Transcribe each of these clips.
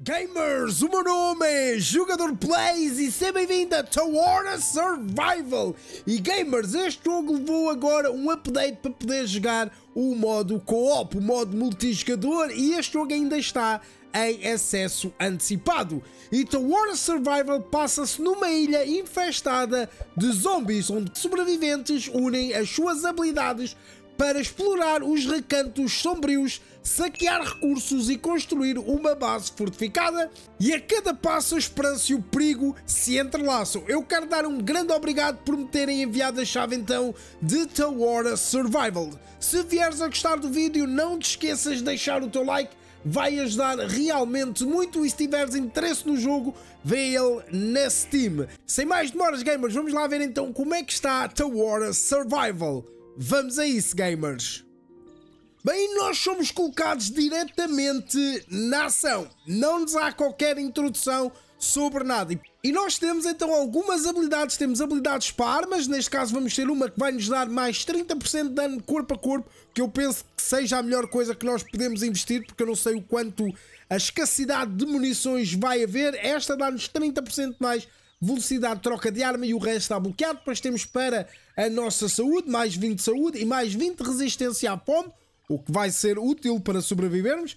Gamers, o meu nome é Jogador Plays e seja bem-vindo a Tower Survival! E gamers, este jogo levou agora um update para poder jogar o modo co-op, o modo multijogador, e este jogo ainda está em acesso antecipado. E Tower Survival passa-se numa ilha infestada de zombies, onde sobreviventes unem as suas habilidades para explorar os recantos sombrios, saquear recursos e construir uma base fortificada, e a cada passo a esperança e o perigo se entrelaçam. Eu quero dar um grande obrigado por me terem enviado a chave então de Tawara Survival. Se vieres a gostar do vídeo, não te esqueças de deixar o teu like, vai ajudar realmente muito e se tiveres interesse no jogo, vê ele na Steam. Sem mais demoras, gamers, vamos lá ver então como é que está Tawara Survival. Vamos a isso, gamers! Bem, nós somos colocados diretamente na ação. Não nos há qualquer introdução sobre nada. E nós temos então algumas habilidades. Temos habilidades para armas. Neste caso vamos ter uma que vai nos dar mais 30% de dano corpo a corpo. Que eu penso que seja a melhor coisa que nós podemos investir. Porque eu não sei o quanto a escassidade de munições vai haver. Esta dá-nos 30% mais velocidade de troca de arma e o resto está bloqueado. Depois temos para a nossa saúde, mais 20 saúde e mais 20 resistência à fome, o que vai ser útil para sobrevivermos.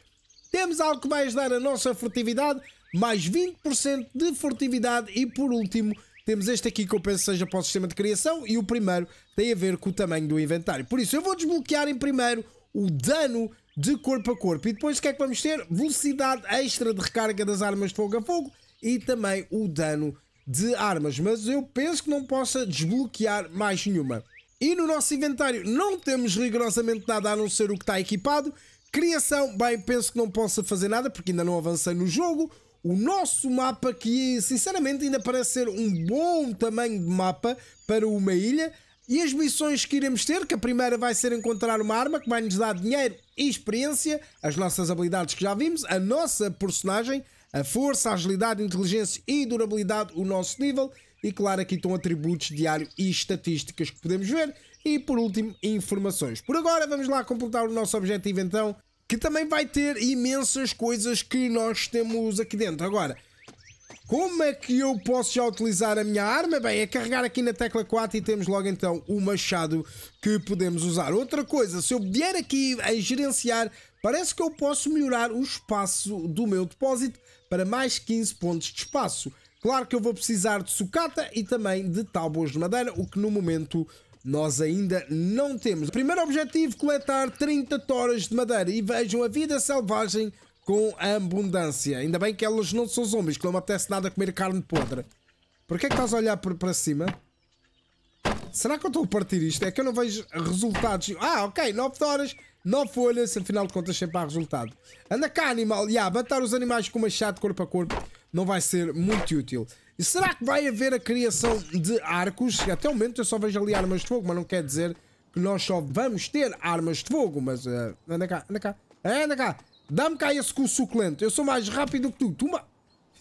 Temos algo que vai ajudar a nossa furtividade, mais 20% de furtividade e por último temos este aqui que eu penso seja para o sistema de criação e o primeiro tem a ver com o tamanho do inventário. Por isso eu vou desbloquear em primeiro o dano de corpo a corpo e depois o que é que vamos ter? Velocidade extra de recarga das armas de fogo a fogo e também o dano de armas, mas eu penso que não possa desbloquear mais nenhuma. E no nosso inventário não temos rigorosamente nada a não ser o que está equipado. Criação, bem, penso que não possa fazer nada porque ainda não avancei no jogo. O nosso mapa, que sinceramente ainda parece ser um bom tamanho de mapa para uma ilha. E as missões que iremos ter, que a primeira vai ser encontrar uma arma que vai nos dar dinheiro e experiência, as nossas habilidades que já vimos, a nossa personagem, a força, a agilidade, a inteligência e durabilidade, o nosso nível. E claro, aqui estão atributos diário e estatísticas que podemos ver. E por último, informações. Por agora, vamos lá completar o nosso objetivo então, que também vai ter imensas coisas que nós temos aqui dentro. Agora, como é que eu posso já utilizar a minha arma? Bem, é carregar aqui na tecla 4 e temos logo então o machado que podemos usar. Outra coisa, se eu vier aqui a gerenciar, parece que eu posso melhorar o espaço do meu depósito para mais 15 pontos de espaço. Claro que eu vou precisar de sucata e também de tábuas de madeira, o que no momento nós ainda não temos. Primeiro objetivo, coletar 30 toras de madeira e vejam a vida selvagem com abundância. Ainda bem que elas não são zombies, que não me apetece nada comer carne podre. Porquê é que estás a olhar para cima? Será que eu estou a partir isto? É que eu não vejo resultados. Ah, ok, 9 toras. Não folhas, afinal de contas sempre há resultado. Anda cá, animal. Yeah, matar os animais com machado corpo a corpo não vai ser muito útil. E será que vai haver a criação de arcos? Até o momento eu só vejo ali armas de fogo, mas não quer dizer que nós só vamos ter armas de fogo. Mas uh, anda cá, anda cá, anda cá. Dá-me cá esse cu suculento. Eu sou mais rápido que tu. Tumba.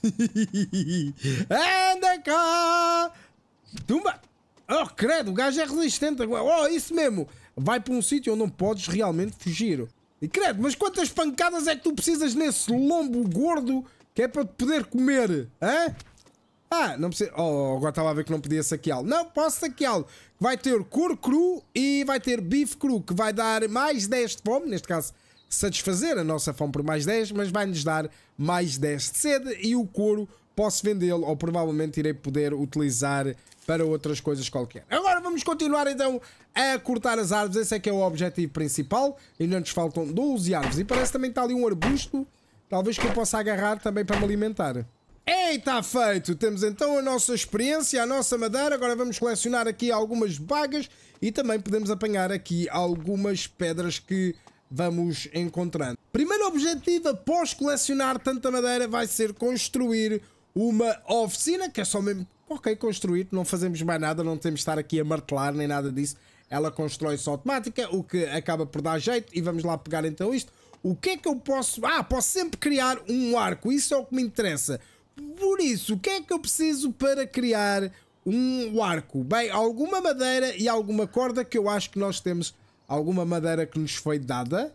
anda cá. Tumba. Oh, credo, o gajo é resistente agora. Oh, isso mesmo vai para um sítio onde não podes realmente fugir. E credo, mas quantas pancadas é que tu precisas nesse lombo gordo que é para te poder comer? Hã? Ah, não precisa. Oh, oh agora estava a ver que não podia saqueá-lo. Não, posso saqueá-lo. Vai ter couro cru e vai ter bife cru, que vai dar mais 10 de fome, neste caso satisfazer a nossa fome por mais 10, mas vai-nos dar mais 10 de sede e o couro posso vendê-lo ou provavelmente irei poder utilizar para outras coisas qualquer. Agora vamos continuar então a cortar as árvores, esse é que é o objetivo principal. Ainda nos faltam 12 árvores e parece que também está ali um arbusto, talvez que eu possa agarrar também para me alimentar. Ei, está feito! Temos então a nossa experiência, a nossa madeira. Agora vamos colecionar aqui algumas bagas e também podemos apanhar aqui algumas pedras que vamos encontrando. Primeiro objetivo após colecionar tanta madeira vai ser construir uma oficina, que é só mesmo ok, é construir, não fazemos mais nada, não temos de estar aqui a martelar nem nada disso. Ela constrói-se automática, o que acaba por dar jeito, e vamos lá pegar então isto. O que é que eu posso. Ah, posso sempre criar um arco, isso é o que me interessa. Por isso, o que é que eu preciso para criar um arco? Bem, alguma madeira e alguma corda que eu acho que nós temos. Alguma madeira que nos foi dada.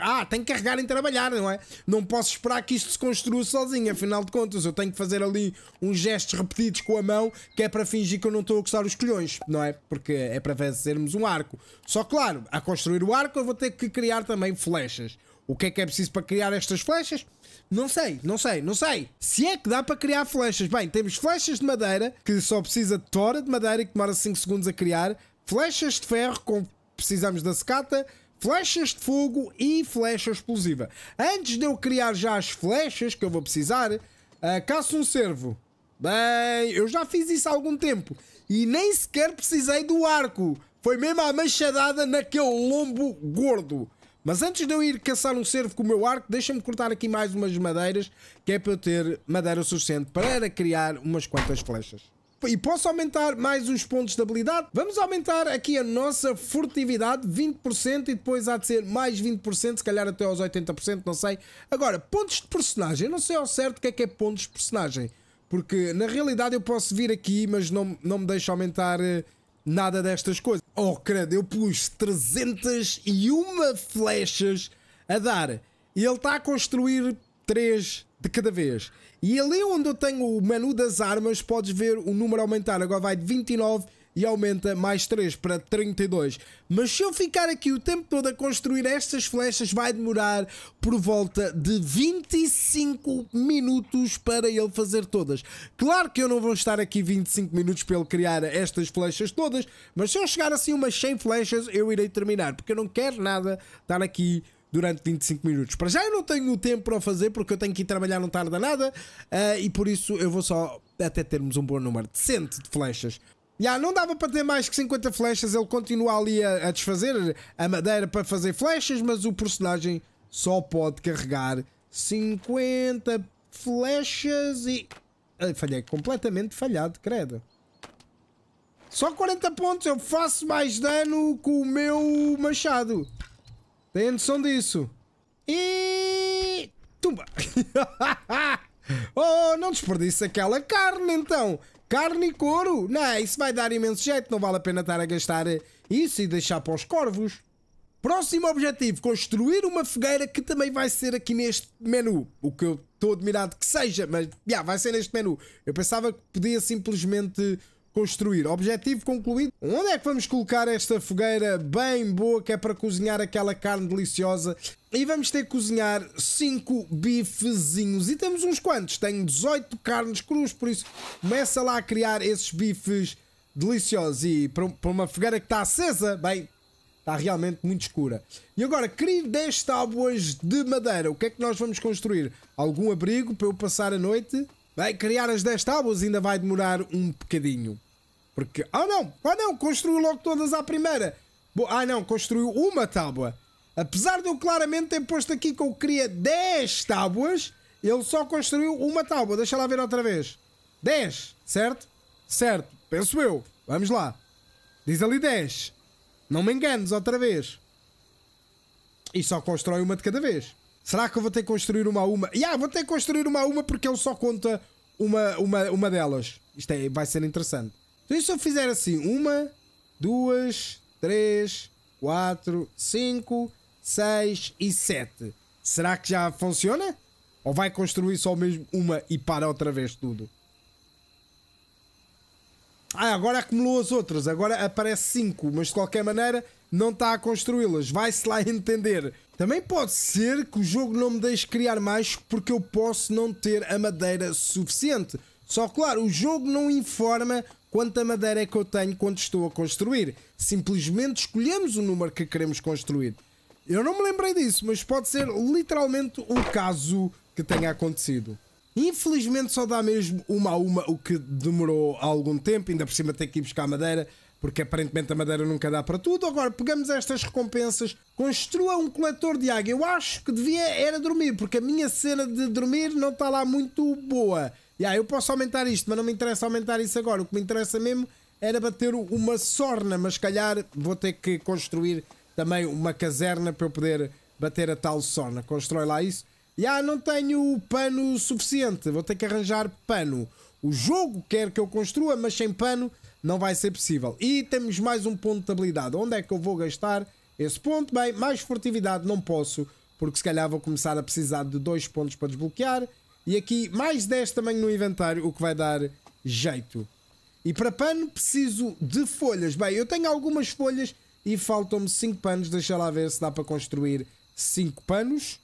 Ah, tenho que carregar em trabalhar, não é? Não posso esperar que isto se construa sozinho, afinal de contas, eu tenho que fazer ali uns gestos repetidos com a mão, que é para fingir que eu não estou a coçar os colhões, não é? Porque é para fazermos um arco. Só claro, a construir o arco eu vou ter que criar também flechas. O que é que é preciso para criar estas flechas? Não sei, não sei, não sei. Se é que dá para criar flechas. Bem, temos flechas de madeira, que só precisa de tora de madeira e que demora 5 segundos a criar. Flechas de ferro, com precisamos da secata flechas de fogo e flecha explosiva. Antes de eu criar já as flechas que eu vou precisar, uh, caço um cervo. Bem, eu já fiz isso há algum tempo e nem sequer precisei do arco. Foi mesmo a machadada naquele lombo gordo. Mas antes de eu ir caçar um cervo com o meu arco, deixa-me cortar aqui mais umas madeiras, que é para eu ter madeira suficiente para criar umas quantas flechas. E posso aumentar mais uns pontos de habilidade? Vamos aumentar aqui a nossa furtividade 20% e depois há de ser mais 20%, se calhar até aos 80%, não sei. Agora, pontos de personagem. Eu não sei ao certo o que é que é pontos de personagem. Porque na realidade eu posso vir aqui, mas não, não me deixa aumentar eh, nada destas coisas. Oh, credo, eu pus 301 flechas a dar. E ele está a construir 3 de cada vez. E ali é onde eu tenho o menu das armas, podes ver o número aumentar. Agora vai de 29 e aumenta mais 3 para 32. Mas se eu ficar aqui o tempo todo a construir estas flechas, vai demorar por volta de 25 minutos para ele fazer todas. Claro que eu não vou estar aqui 25 minutos para ele criar estas flechas todas, mas se eu chegar assim umas 100 flechas, eu irei terminar, porque eu não quero nada estar aqui durante 25 minutos. Para já eu não tenho tempo para o fazer porque eu tenho que ir trabalhar, não tarda nada, uh, e por isso eu vou só até termos um bom número decente de flechas. Já não dava para ter mais que 50 flechas, ele continua ali a, a desfazer a madeira para fazer flechas, mas o personagem só pode carregar 50 flechas e. Eu falhei completamente falhado, credo. Só 40 pontos, eu faço mais dano com o meu machado. Tem noção disso? E... Tumba! oh, não desperdice aquela carne, então! Carne e couro! Não, isso vai dar imenso jeito, não vale a pena estar a gastar isso e deixar para os corvos. Próximo objetivo, construir uma fogueira que também vai ser aqui neste menu. O que eu estou admirado que seja, mas já, vai ser neste menu. Eu pensava que podia simplesmente construir. Objetivo concluído. Onde é que vamos colocar esta fogueira bem boa que é para cozinhar aquela carne deliciosa? E vamos ter que cozinhar 5 bifezinhos. E temos uns quantos? Tenho 18 carnes cruas, por isso começa lá a criar esses bifes deliciosos. E para uma fogueira que está acesa, bem, está realmente muito escura. E agora, crie 10 tábuas de madeira. O que é que nós vamos construir? Algum abrigo para eu passar a noite? Bem, criar as 10 tábuas ainda vai demorar um bocadinho. Porque, ah não, ah não, construiu logo todas à primeira. Bo ah não, construiu uma tábua. Apesar de eu claramente ter posto aqui que eu queria 10 tábuas, ele só construiu uma tábua. Deixa lá ver outra vez. 10, certo? Certo, penso eu. Vamos lá. Diz ali 10. Não me enganes outra vez. E só constrói uma de cada vez. Será que eu vou ter que construir uma a uma? Ya, yeah, vou ter que construir uma a uma porque ele só conta uma, uma, uma delas. Isto é, vai ser interessante. Então, se eu fizer assim, uma, duas, três, quatro, cinco, seis e sete, será que já funciona? Ou vai construir só mesmo uma e para outra vez tudo? Ah, agora acumulou as outras, agora aparece cinco, mas de qualquer maneira não está a construí-las, vai-se lá entender. Também pode ser que o jogo não me deixe criar mais porque eu posso não ter a madeira suficiente. Só claro, o jogo não informa quanta madeira é que eu tenho, quanto estou a construir. Simplesmente escolhemos o número que queremos construir. Eu não me lembrei disso, mas pode ser literalmente um caso que tenha acontecido. Infelizmente só dá mesmo uma a uma, o que demorou algum tempo, ainda por cima tem que ir buscar madeira, porque aparentemente a madeira nunca dá para tudo. Agora pegamos estas recompensas, construa um coletor de água. Eu acho que devia era dormir, porque a minha cena de dormir não está lá muito boa. Yeah, eu posso aumentar isto, mas não me interessa aumentar isso agora. O que me interessa mesmo era bater uma sorna, mas calhar vou ter que construir também uma caserna para eu poder bater a tal sorna. Constrói lá isso. E ah, não tenho pano suficiente, vou ter que arranjar pano. O jogo quer que eu construa, mas sem pano não vai ser possível. E temos mais um ponto de habilidade. Onde é que eu vou gastar esse ponto? Bem, mais furtividade não posso, porque se calhar vou começar a precisar de dois pontos para desbloquear. E aqui mais 10 também no inventário, o que vai dar jeito. E para pano preciso de folhas. Bem, eu tenho algumas folhas e faltam-me 5 panos. Deixa lá ver se dá para construir 5 panos.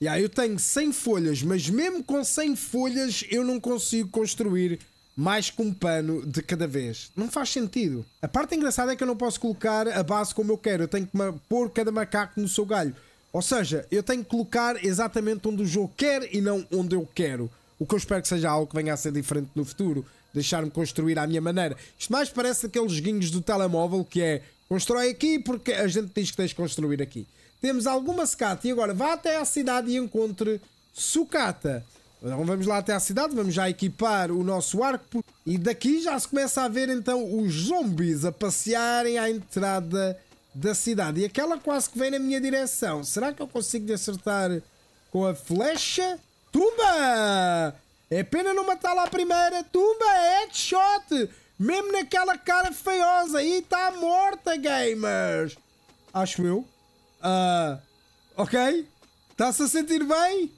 E yeah, aí eu tenho 100 folhas, mas mesmo com 100 folhas eu não consigo construir mais que um pano de cada vez. Não faz sentido. A parte engraçada é que eu não posso colocar a base como eu quero. Eu tenho que pôr cada macaco no seu galho. Ou seja, eu tenho que colocar exatamente onde o jogo quer e não onde eu quero. O que eu espero que seja algo que venha a ser diferente no futuro. Deixar-me construir à minha maneira. Isto mais parece aqueles guinhos do telemóvel que é constrói aqui porque a gente diz que tens de construir aqui. Temos alguma sucata e agora vá até à cidade e encontre sucata. Então vamos lá até à cidade, vamos já equipar o nosso arco e daqui já se começa a ver então os zombies a passearem à entrada da cidade. E aquela quase que vem na minha direção. Será que eu consigo acertar com a flecha? Tumba! É pena não matar lá a primeira. Tumba, headshot! Mesmo naquela cara feiosa. E está morta, gamers! Acho eu. Uh, ok? Está-se a sentir bem?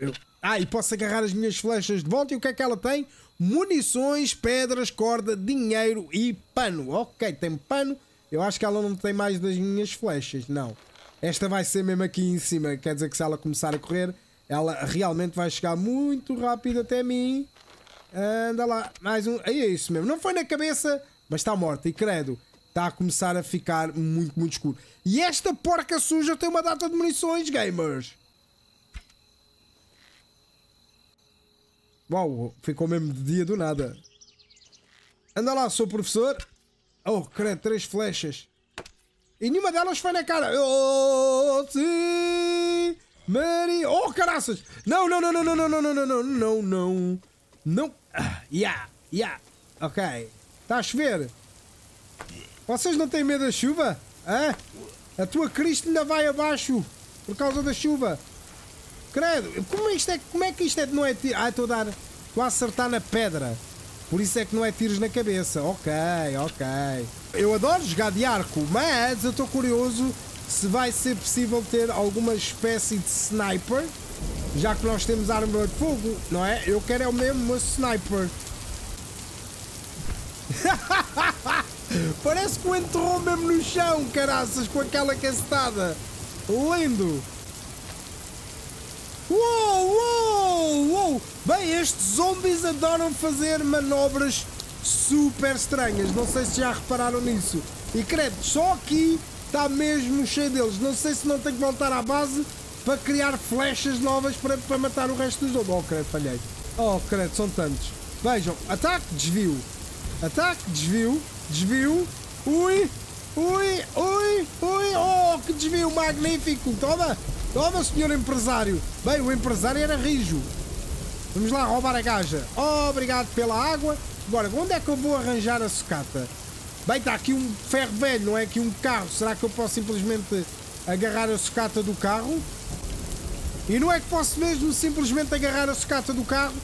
Eu... Ah, e posso agarrar as minhas flechas de volta. E o que é que ela tem? Munições, pedras, corda, dinheiro e pano. Ok, tem pano eu acho que ela não tem mais das minhas flechas, não. Esta vai ser mesmo aqui em cima. Quer dizer que se ela começar a correr, ela realmente vai chegar muito rápido até mim. Anda lá, mais um. Aí é isso mesmo. Não foi na cabeça, mas está morta. E credo, está a começar a ficar muito, muito escuro. E esta porca suja tem uma data de munições, gamers. Uau, ficou mesmo de dia do nada. Anda lá, sou professor. Oh, credo, três flechas. E nenhuma delas foi na cara. Oh, sim, Maria. Oh, caraças. Não, não, não, não, não, não, não, não, não, não, não. Não. Ah, yeah, yeah. Ok. Está a chover. Vocês não têm medo da chuva? Hã? A tua Cristo ainda vai abaixo por causa da chuva. Credo. Como, isto é, como é que isto é, não é tiro? Ah, estou a dar. Estou a acertar na pedra. Por isso é que não é tiros na cabeça. Ok, ok. Eu adoro jogar de arco, mas eu estou curioso se vai ser possível ter alguma espécie de sniper, já que nós temos arma de fogo, não é? Eu quero é o mesmo uma sniper. Parece que o enterrou mesmo no chão, caraças, com aquela castada Lindo! Uou, uou! uou, uou! Bem, estes zombies adoram fazer manobras super estranhas. Não sei se já repararam nisso. E credo, só aqui está mesmo cheio deles. Não sei se não tenho que voltar à base para criar flechas novas para, para matar o resto dos zombies. Oh, credo, falhei. Oh, credo, são tantos. Vejam, ataque, desvio. Ataque, desvio, desvio. Ui, ui, ui, ui. Oh, que desvio magnífico. Toma. Toma, senhor empresário. Bem, o empresário era rijo. Vamos lá roubar a gaja. Oh, obrigado pela água. Agora, onde é que eu vou arranjar a sucata? Bem, está aqui um ferro velho, não é aqui um carro. Será que eu posso simplesmente agarrar a sucata do carro? E não é que posso mesmo simplesmente agarrar a sucata do carro?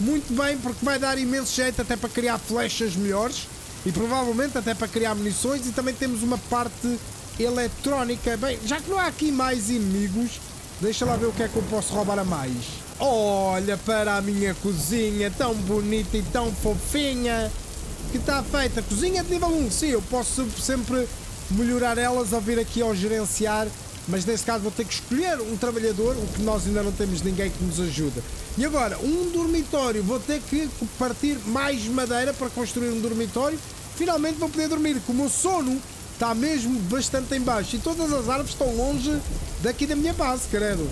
Muito bem, porque vai dar imenso jeito até para criar flechas melhores e provavelmente até para criar munições e também temos uma parte eletrónica. Bem, já que não há aqui mais inimigos, deixa lá ver o que é que eu posso roubar a mais. Olha para a minha cozinha, tão bonita e tão fofinha, que está feita. Cozinha de nível 1, sim, eu posso sempre melhorar elas ao vir aqui ao gerenciar, mas nesse caso vou ter que escolher um trabalhador, o que nós ainda não temos ninguém que nos ajuda. E agora, um dormitório, vou ter que partir mais madeira para construir um dormitório. Finalmente vou poder dormir, com o meu sono Está mesmo bastante em baixo. E todas as árvores estão longe daqui da minha base, credo.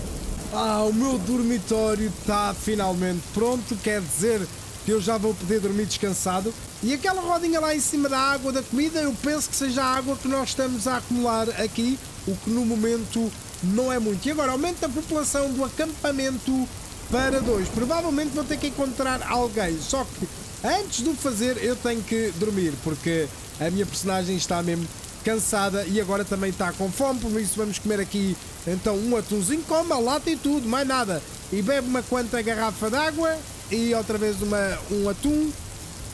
Ah, o meu dormitório está finalmente pronto. Quer dizer que eu já vou poder dormir descansado. E aquela rodinha lá em cima da água da comida, eu penso que seja a água que nós estamos a acumular aqui. O que no momento não é muito. E agora aumenta a população do acampamento para dois. Provavelmente vou ter que encontrar alguém. Só que antes de o fazer eu tenho que dormir, porque a minha personagem está mesmo cansada e agora também está com fome, por isso vamos comer aqui então um atunzinho, coma, lata e tudo, mais nada. E bebe uma quanta garrafa d'água e outra vez uma, um atum.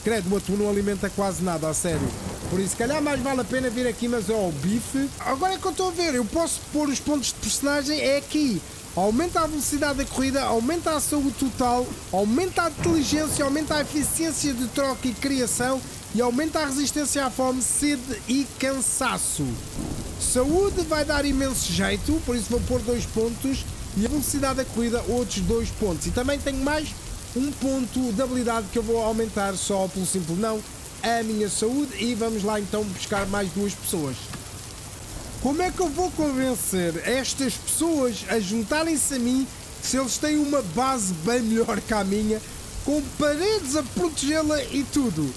Credo, o atum não alimenta quase nada, a sério. Por isso, se calhar mais vale a pena vir aqui, mas é oh, o bife. Agora é que eu estou a ver, eu posso pôr os pontos de personagem é aqui aumenta a velocidade da corrida, aumenta a saúde total, aumenta a inteligência, aumenta a eficiência de troca e criação e aumenta a resistência à fome, sede e cansaço. Saúde vai dar imenso jeito, por isso vou pôr dois pontos e a velocidade da corrida outros dois pontos. E também tenho mais um ponto de habilidade que eu vou aumentar só pelo simples não, a minha saúde e vamos lá então buscar mais duas pessoas. Como é que eu vou convencer estas pessoas a juntarem-se a mim se eles têm uma base bem melhor que a minha, com paredes a protegê-la e tudo?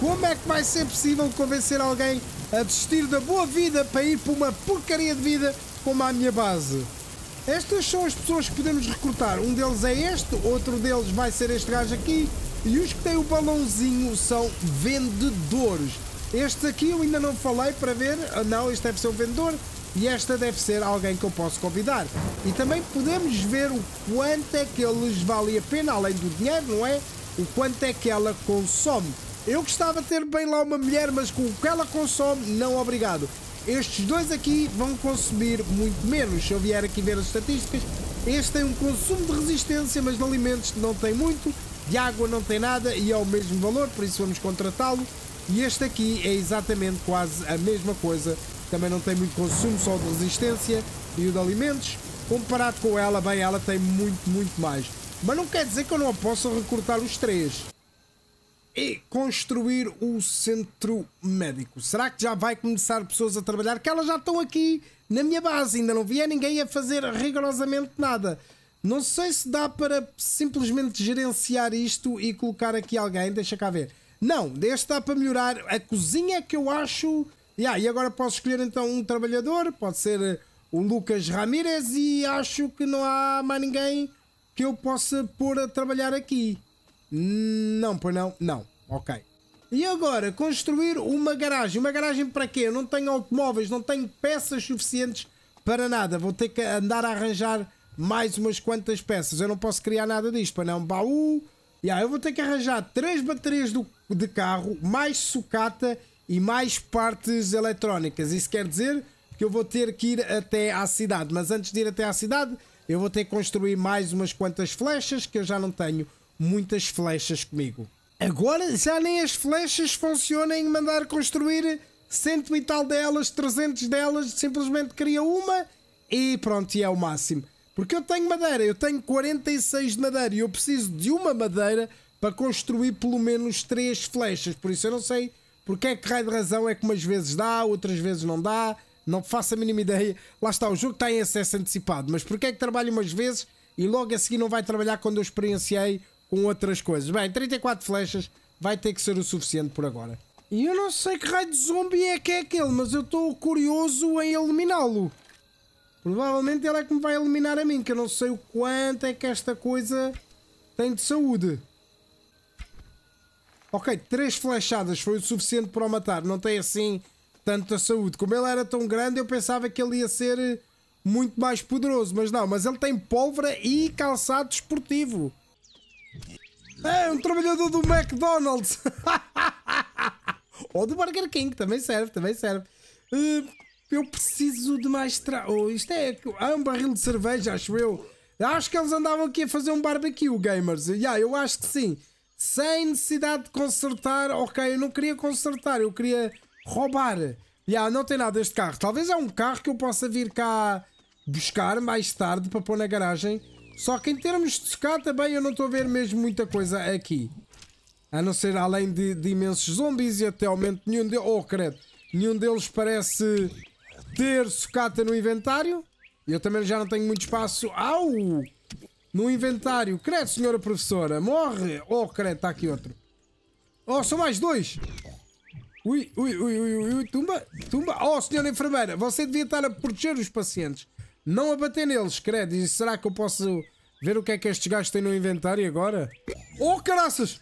Como é que vai ser possível convencer alguém a desistir da boa vida para ir para uma porcaria de vida como a minha base? Estas são as pessoas que podemos recrutar. Um deles é este, outro deles vai ser este gajo aqui. E os que têm o balãozinho são vendedores este aqui eu ainda não falei para ver. Ah, não, este deve ser o vendedor. E esta deve ser alguém que eu posso convidar. E também podemos ver o quanto é que eles valem a pena, além do dinheiro, não é? O quanto é que ela consome. Eu gostava de ter bem lá uma mulher, mas com o que ela consome, não obrigado. Estes dois aqui vão consumir muito menos. Se eu vier aqui ver as estatísticas, este tem um consumo de resistência, mas de alimentos não tem muito, de água não tem nada e é o mesmo valor, por isso vamos contratá-lo. E este aqui é exatamente quase a mesma coisa, também não tem muito consumo, só de resistência e o de alimentos. Comparado com ela, bem, ela tem muito, muito mais. Mas não quer dizer que eu não possa recrutar os três. E é construir o centro médico. Será que já vai começar pessoas a trabalhar? Que elas já estão aqui na minha base, ainda não via ninguém a fazer rigorosamente nada. Não sei se dá para simplesmente gerenciar isto e colocar aqui alguém. Deixa cá ver. Não, deste dá para melhorar. A cozinha que eu acho. Yeah, e agora posso escolher então um trabalhador, pode ser eh, o Lucas Ramírez, e acho que não há mais ninguém que eu possa pôr a trabalhar aqui. Não, pois não, não. Ok. E agora, construir uma garagem. Uma garagem para quê? Eu não tenho automóveis, não tenho peças suficientes para nada. Vou ter que andar a arranjar mais umas quantas peças. Eu não posso criar nada disto. Para não, baú, Yeah, eu vou ter que arranjar três baterias do, de carro, mais sucata e mais partes eletrónicas. Isso quer dizer que eu vou ter que ir até à cidade. Mas antes de ir até à cidade, eu vou ter que construir mais umas quantas flechas, que eu já não tenho muitas flechas comigo. Agora já nem as flechas funcionam em mandar construir cento e tal delas, 300 delas, simplesmente cria uma e pronto, e é o máximo. Porque eu tenho madeira, eu tenho 46 de madeira e eu preciso de uma madeira para construir pelo menos 3 flechas. Por isso eu não sei porque é que raio de razão é que umas vezes dá, outras vezes não dá. Não faço a mínima ideia. Lá está, o jogo está em acesso antecipado. Mas porque é que trabalha umas vezes e logo a seguir não vai trabalhar quando eu experienciei com outras coisas? Bem, 34 flechas vai ter que ser o suficiente por agora. E eu não sei que raio de zombie é que é aquele, mas eu estou curioso em eliminá-lo. Provavelmente ele é que me vai eliminar a mim, que eu não sei o quanto é que esta coisa tem de saúde. Ok, três flechadas foi o suficiente para o matar. Não tem assim tanta saúde. Como ele era tão grande, eu pensava que ele ia ser eh, muito mais poderoso. Mas não, mas ele tem pólvora e calçado esportivo. É, um trabalhador do McDonald's. Ou do Burger King, também serve, também serve. Uh, eu preciso de mais tra... Oh, isto é, há um barril de cerveja, acho eu. Acho que eles andavam aqui a fazer um barbecue, gamers. Yeah, eu acho que sim. Sem necessidade de consertar. Ok, eu não queria consertar, eu queria roubar. Yeah, não tem nada este carro. Talvez é um carro que eu possa vir cá buscar mais tarde para pôr na garagem. Só que em termos de cá também eu não estou a ver mesmo muita coisa aqui. A não ser além de, de imensos zombies e até ao momento nenhum de Oh, credo. Nenhum deles parece ter sucata no inventário. E eu também já não tenho muito espaço. Au! No inventário. Credo, senhora professora. Morre! Oh, credo, está aqui outro. Oh, são mais dois! Ui, ui, ui, ui, ui, tumba, tumba. Oh, senhora enfermeira, você devia estar a proteger os pacientes, não a bater neles, credo. E será que eu posso ver o que é que estes gajos têm no inventário agora? Oh, caraças!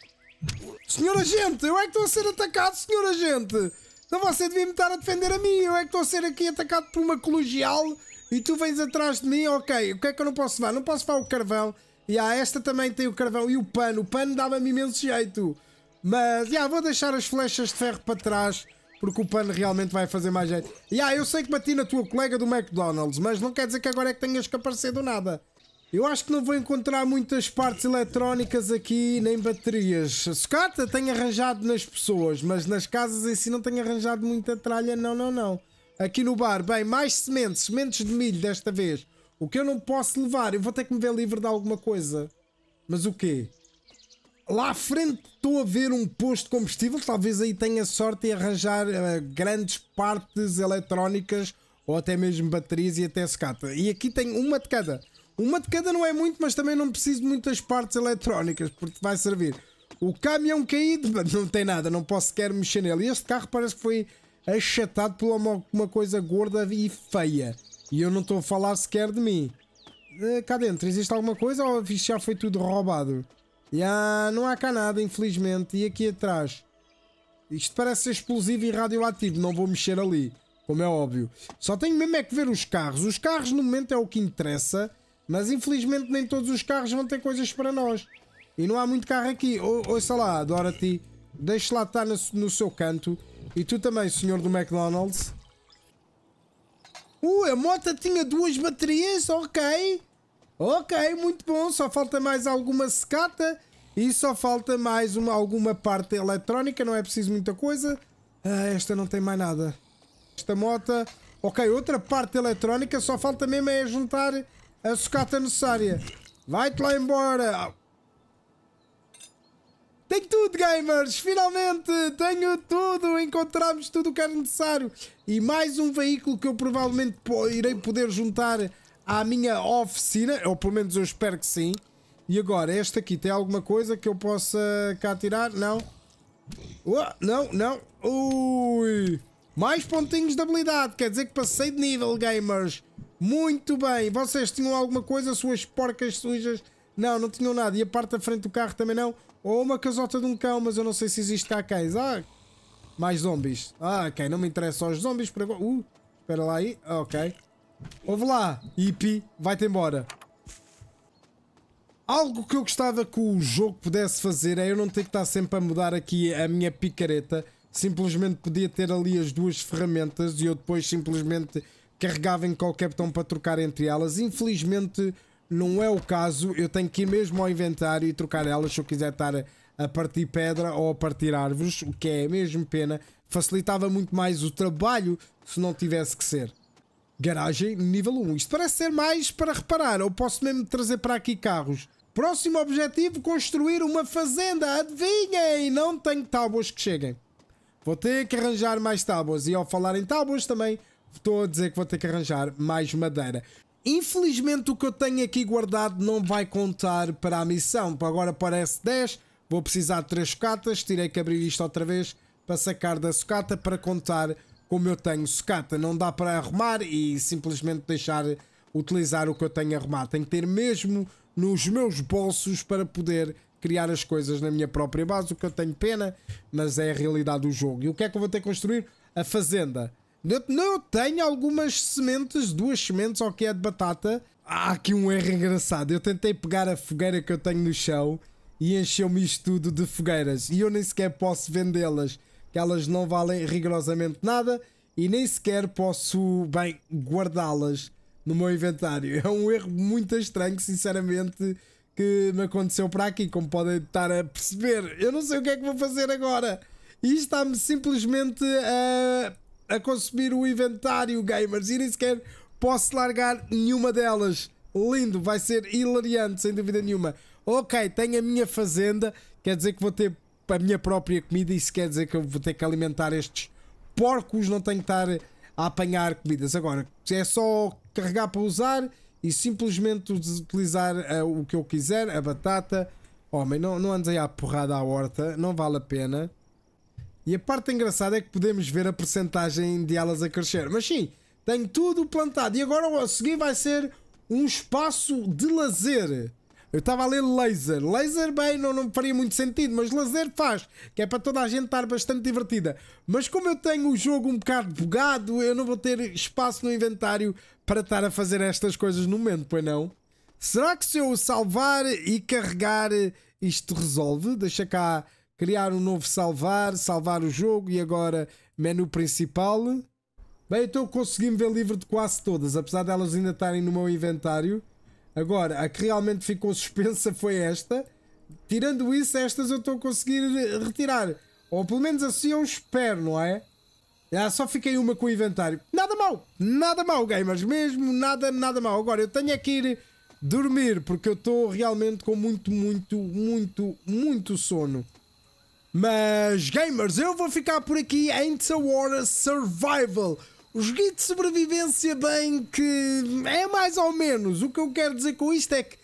Senhora gente, eu é que estou a ser atacado, senhora gente! Então você devia me estar a defender a mim. Eu é que estou a ser aqui atacado por uma colegial e tu vens atrás de mim. Ok, o que é que eu não posso levar? Não posso levar o carvão. E yeah, esta também tem o carvão e o pano. O pano dava-me imenso jeito. Mas, já, yeah, vou deixar as flechas de ferro para trás porque o pano realmente vai fazer mais jeito. E ah, eu sei que bati na tua colega do McDonald's, mas não quer dizer que agora é que tenhas que aparecer do nada. Eu acho que não vou encontrar muitas partes eletrónicas aqui, nem baterias. A sucata tenho arranjado nas pessoas, mas nas casas em si não tenho arranjado muita tralha, não, não, não. Aqui no bar, bem, mais sementes, sementes de milho desta vez. O que eu não posso levar, eu vou ter que me ver livre de alguma coisa. Mas o quê? Lá à frente estou a ver um posto de combustível, talvez aí tenha sorte em arranjar uh, grandes partes eletrónicas ou até mesmo baterias e até secata. E aqui tem uma de cada. Uma de cada não é muito, mas também não preciso de muitas partes eletrónicas, porque vai servir. O caminhão caído, não tem nada, não posso sequer mexer nele. E este carro parece que foi achatado por uma, uma coisa gorda e feia. E eu não estou a falar sequer de mim. Eh, cá dentro, existe alguma coisa ou isto já foi tudo roubado? Já não há cá nada, infelizmente. E aqui atrás? Isto parece ser explosivo e radioativo, não vou mexer ali, como é óbvio. Só tenho mesmo é que ver os carros. Os carros, no momento, é o que interessa. Mas infelizmente nem todos os carros vão ter coisas para nós. E não há muito carro aqui. Ou, ouça lá, Dorothy, deixa lá estar no, no, seu canto. E tu também, senhor do McDonald's. Uh, a moto tinha duas baterias, ok. Ok, muito bom. Só falta mais alguma secata. E só falta mais uma, alguma parte eletrónica, não é preciso muita coisa. Ah, esta não tem mais nada. Esta moto... Ok, outra parte eletrónica, só falta mesmo é juntar a sucata necessária. Vai-te lá embora! Tenho tudo, gamers! Finalmente! Tenho tudo! Encontramos tudo o que era necessário! E mais um veículo que eu provavelmente irei poder juntar à minha oficina, ou pelo menos eu espero que sim. E agora, este aqui tem alguma coisa que eu possa cá tirar? Não. Oh, não, não. Ui! Mais pontinhos de habilidade, quer dizer que passei de nível, gamers! Muito bem. Vocês tinham alguma coisa? Suas porcas sujas? Não, não tinham nada. E a parte da frente do carro também não? Ou uma casota de um cão, mas eu não sei se existe cá cães. Ah, mais zombies. Ah, ok. Não me interessa aos zombies por agora. Uh, espera lá aí. Ah, ok. Ouve lá, hippie. Vai-te embora. Algo que eu gostava que o jogo pudesse fazer é eu não ter que estar sempre a mudar aqui a minha picareta. Simplesmente podia ter ali as duas ferramentas e eu depois simplesmente carregava em qualquer botão para trocar entre elas. Infelizmente não é o caso, eu tenho que ir mesmo ao inventário e trocar elas se eu quiser estar a partir pedra ou a partir árvores, o que é mesmo pena. Facilitava muito mais o trabalho se não tivesse que ser. Garagem nível 1. Isto parece ser mais para reparar, ou posso mesmo trazer para aqui carros. Próximo objetivo, construir uma fazenda. Adivinhem, não tenho tábuas que cheguem. Vou ter que arranjar mais tábuas. E ao falar em tábuas também, estou a dizer que vou ter que arranjar mais madeira. Infelizmente o que eu tenho aqui guardado não vai contar para a missão. Agora parece 10, vou precisar de 3 sucatas, tirei que abrir isto outra vez para sacar da sucata para contar como eu tenho sucata. Não dá para arrumar e simplesmente deixar utilizar o que eu tenho arrumado. Tenho que ter mesmo nos meus bolsos para poder criar as coisas na minha própria base, o que eu tenho pena, mas é a realidade do jogo. E o que é que eu vou ter que construir? A fazenda. Eu, não, tenho algumas sementes, duas sementes ou que é de batata. Há ah, aqui um erro engraçado. Eu tentei pegar a fogueira que eu tenho no chão e encheu-me isto tudo de fogueiras. E eu nem sequer posso vendê-las, que elas não valem rigorosamente nada e nem sequer posso, bem, guardá-las no meu inventário. É um erro muito estranho, sinceramente, que me aconteceu para aqui, como podem estar a perceber. Eu não sei o que é que vou fazer agora. E está-me simplesmente a a consumir o inventário, gamers, e nem sequer posso largar nenhuma delas. Lindo, vai ser hilariante, sem dúvida nenhuma. Ok, tenho a minha fazenda, quer dizer que vou ter a minha própria comida, isso quer dizer que eu vou ter que alimentar estes porcos, não tenho que estar a apanhar comidas. Agora, é só carregar para usar e simplesmente utilizar uh, o que eu quiser, a batata. Homem, não, não andes aí à porrada à horta, não vale a pena. E a parte engraçada é que podemos ver a percentagem de elas a crescer. Mas sim, tenho tudo plantado. E agora a seguir vai ser um espaço de lazer. Eu estava a ler laser. Laser, bem, não, não faria muito sentido, mas lazer faz, que é para toda a gente estar bastante divertida. Mas como eu tenho o jogo um bocado bugado, eu não vou ter espaço no inventário para estar a fazer estas coisas no momento, pois não? Será que se eu salvar e carregar isto resolve? Deixa cá criar um novo salvar, salvar o jogo e agora menu principal. Bem, então consegui-me ver livre de quase todas, apesar delas de ainda estarem no meu inventário. Agora, a que realmente ficou suspensa foi esta. Tirando isso, estas eu estou a conseguir retirar. Ou pelo menos assim eu espero, não é? Ah, só fiquei uma com o inventário. Nada mal, nada mal, gamers, mesmo nada, nada mal. Agora eu tenho aqui é que ir dormir porque eu estou realmente com muito, muito, muito, muito sono. Mas, gamers, eu vou ficar por aqui em The Tawara Survival. O joguinho de sobrevivência, bem que é mais ou menos. O que eu quero dizer com isto é que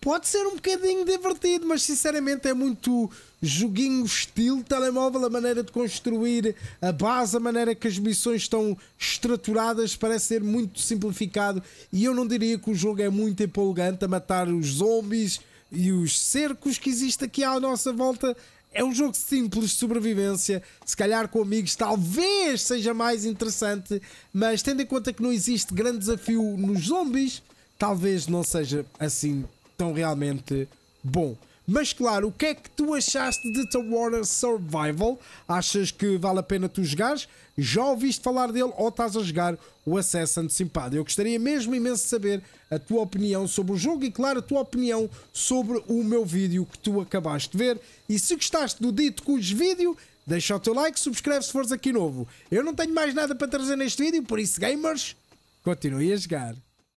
pode ser um bocadinho divertido, mas sinceramente é muito joguinho estilo telemóvel, a maneira de construir a base, a maneira que as missões estão estruturadas, parece ser muito simplificado e eu não diria que o jogo é muito empolgante a matar os zombies e os cercos que existem aqui à nossa volta é um jogo simples de sobrevivência, se calhar com amigos talvez seja mais interessante, mas tendo em conta que não existe grande desafio nos zombies, talvez não seja assim tão realmente bom. Mas claro, o que é que tu achaste de The Water Survival? Achas que vale a pena tu jogares? Já ouviste falar dele ou estás a jogar o acesso antecipado? Eu gostaria mesmo imenso de saber a tua opinião sobre o jogo e, claro, a tua opinião sobre o meu vídeo que tu acabaste de ver. E se gostaste do dito cujo vídeo, deixa o teu like, subscreve se fores aqui novo. Eu não tenho mais nada para trazer neste vídeo, por isso, gamers, continue a jogar.